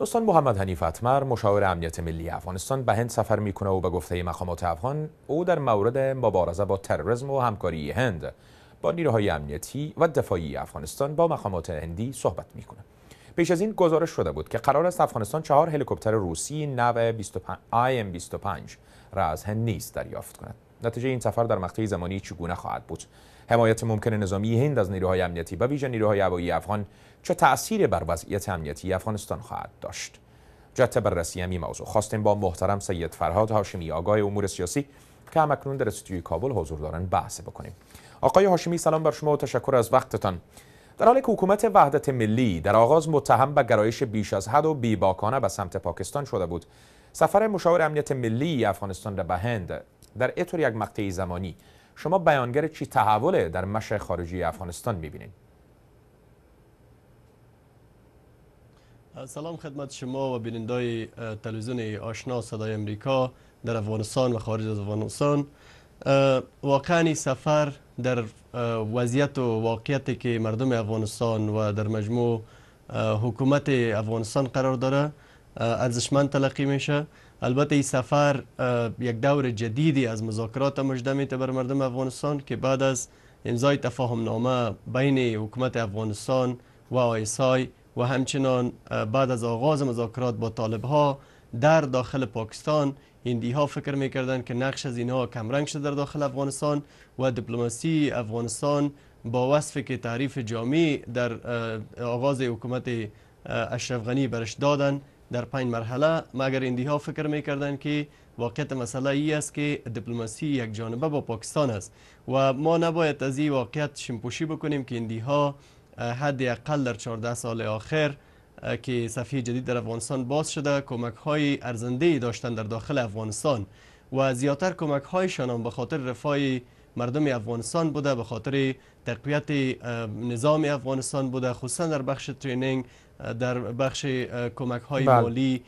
دوستان محمد حنیف اتمر مشاور امنیت ملی افغانستان به هند سفر میکنه و به گفته مقامات افغان او در مورد مبارزه با تروریسم و همکاری هند با نیروهای امنیتی و دفاعی افغانستان با مقامات هندی صحبت میکنه پیش از این گزارش شده بود که قرار است افغانستان چهار هلیکوپتر روسی نو 25 IM-25 را از هند نیز دریافت کند نتیجه این سفر در مقطع زمانی چگونه خواهد بود حمایت ممکن نظامی هند از نیروهای امنیتی و ویژه نیروهای هوایی افغان چه تاثیر بر وضعیت امنیتی افغانستان خواهد داشت جهت بررسی همین موضوع خواستیم با محترم سید فرهاد هاشمی آگاه امور سیاسی که هم اکنون در استودیوی کابل حضور دارن بحث بکنیم آقای هاشمی سلام بر شما و تشکر از وقتتان در حالی که حکومت وحدت ملی در آغاز متهم به گرایش بیش از حد و بیباکانه به سمت پاکستان شده بود سفر مشاور امنیت ملی افغانستان را به هند در اطور یک مقطع زمانی شما بیانگر چی تحول در مشه خارجی افغانستان میبینید سلام خدمت شما و بینندای تلویزیون آشنا صدای امریکا در افغانستان و خارج از افغانستان واقعا سفر در وضعیت و واقعیتی که مردم افغانستان و در مجموع حکومت افغانستان قرار داره ارزشمند تلقی میشه البته این سفر یک دور جدیدی از مذاکرات مجده میته بر مردم افغانستان که بعد از امضای تفاهم نامه بین حکومت افغانستان و آیسای و همچنان بعد از آغاز مذاکرات با طالب ها در داخل پاکستان هندی ها فکر میکردند که نقش از اینها کمرنگ شده در داخل افغانستان و دیپلماسی افغانستان با وصف که تعریف جامعی در آغاز حکومت اشرف برش دادن در پنج مرحله مگر هندی ها فکر میکردند که واقعیت مسئله ای است که دیپلماسی یک جانبه با پاکستان است و ما نباید از این واقعیت شمپوشی بکنیم که هندی حد اقل در 14 سال آخر که صفحه جدید در افغانستان باز شده کمک های ارزنده داشتن در داخل افغانستان و زیاتر کمک هایشان به خاطر رفای مردم افغانستان بوده به خاطر تقویت نظام افغانستان بوده خصوصا در بخش ترینینگ در بخش کمک های بله. مالی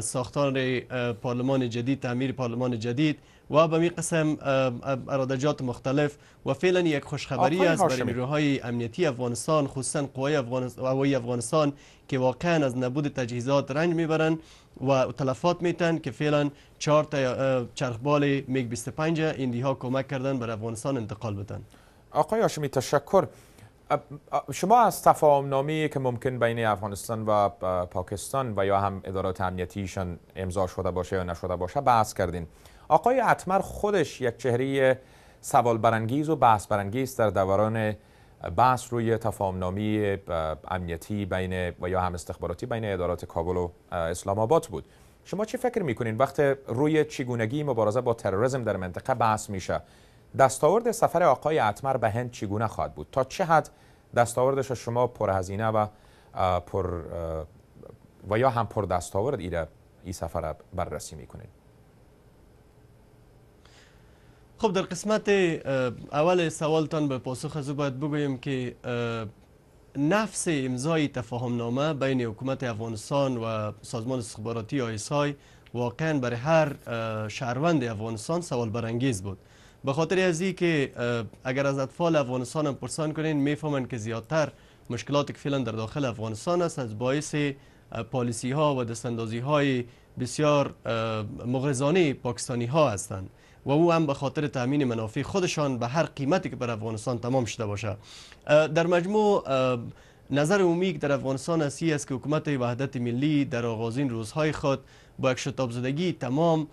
ساختار پارلمان جدید تعمیر پارلمان جدید و به می قسم ارادجات مختلف و فعلا یک خوشخبری است برای نیروهای امنیتی افغانستان خصوصا قوای افغانستان, افغانستان که واقعا از نبود تجهیزات رنج میبرند و تلفات میتن که فعلا چهار تا چرخبال میگ 25 ها کمک کردن بر افغانستان انتقال بدن آقای هاشمی تشکر شما از تفاهم نامی که ممکن بین افغانستان و پاکستان و یا هم ادارات امنیتیشان امضا شده باشه یا نشده باشه بحث کردین آقای اتمر خودش یک چهره سوال برانگیز و بحث برانگیز در دوران بحث روی تفاهمنامی امنیتی بین و یا هم استخباراتی بین ادارات کابل و اسلام آباد بود شما چی فکر میکنین وقت روی چگونگی مبارزه با تروریسم در منطقه بحث میشه دستاورد سفر آقای اتمر به هند چگونه خواهد بود تا چه حد دستاوردش شما پرهزینه و پر و یا هم پر دستاورد ایره ای سفر بررسی میکنید خب در قسمت اول سوالتان به پاسخ از باید بگویم که نفس امضای تفاهم نامه بین حکومت افغانستان و سازمان استخباراتی آیسای واقعا برای هر شهروند افغانستان سوال برانگیز بود به خاطر از که اگر از اطفال افغانستان هم پرسان کنین میفهمند که زیادتر مشکلات که فعلا در داخل افغانستان است از باعث پالیسی ها و دستاندازی های بسیار مغرضانه پاکستانی ها هستند و او هم به خاطر تامین منافع خودشان به هر قیمتی که بر افغانستان تمام شده باشه در مجموع نظر عمومی در افغانستان اسی است که حکومت وحدت ملی در آغازین روزهای خود با یک شتابزدگی تمام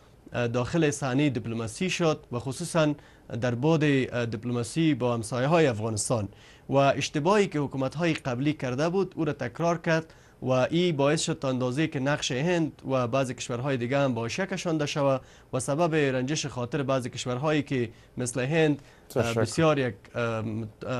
داخل صحنه دیپلماسی شد و خصوصا در باد دیپلماسی با همسایه های افغانستان و اشتباهی که حکومت قبلی کرده بود او را تکرار کرد و ای باعث شد تا اندازه که نقش هند و بعضی کشورهای دیگه هم به کشانده شوه و سبب رنجش خاطر بعضی کشورهایی که مثل هند بسیار یک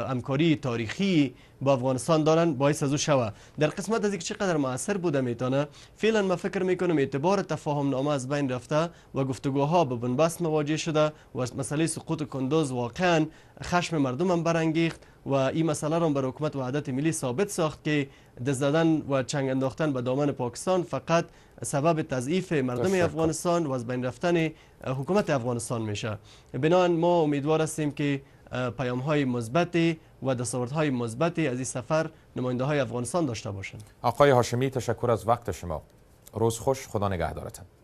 همکاری تاریخی با افغانستان دارن باعث از او شوه در قسمت از اینکه چقدر موثر بوده میتونه فعلا ما فکر میکنم اعتبار تفاهم نامه از بین رفته و گفتگوها به بنبست مواجه شده و مسئله سقوط کندوز واقعا خشم مردم هم برانگیخت و این مسئله را بر حکومت وحدت ملی ثابت ساخت که دست و چنگ انداختن به دامن پاکستان فقط سبب تضعیف مردم افغانستان و از بین رفتن حکومت افغانستان میشه بنان ما امیدوار هستیم که پیام های مثبت و دستاورد های مثبت از این سفر نماینده های افغانستان داشته باشند آقای هاشمی تشکر از وقت شما روز خوش خدا نگهدارتان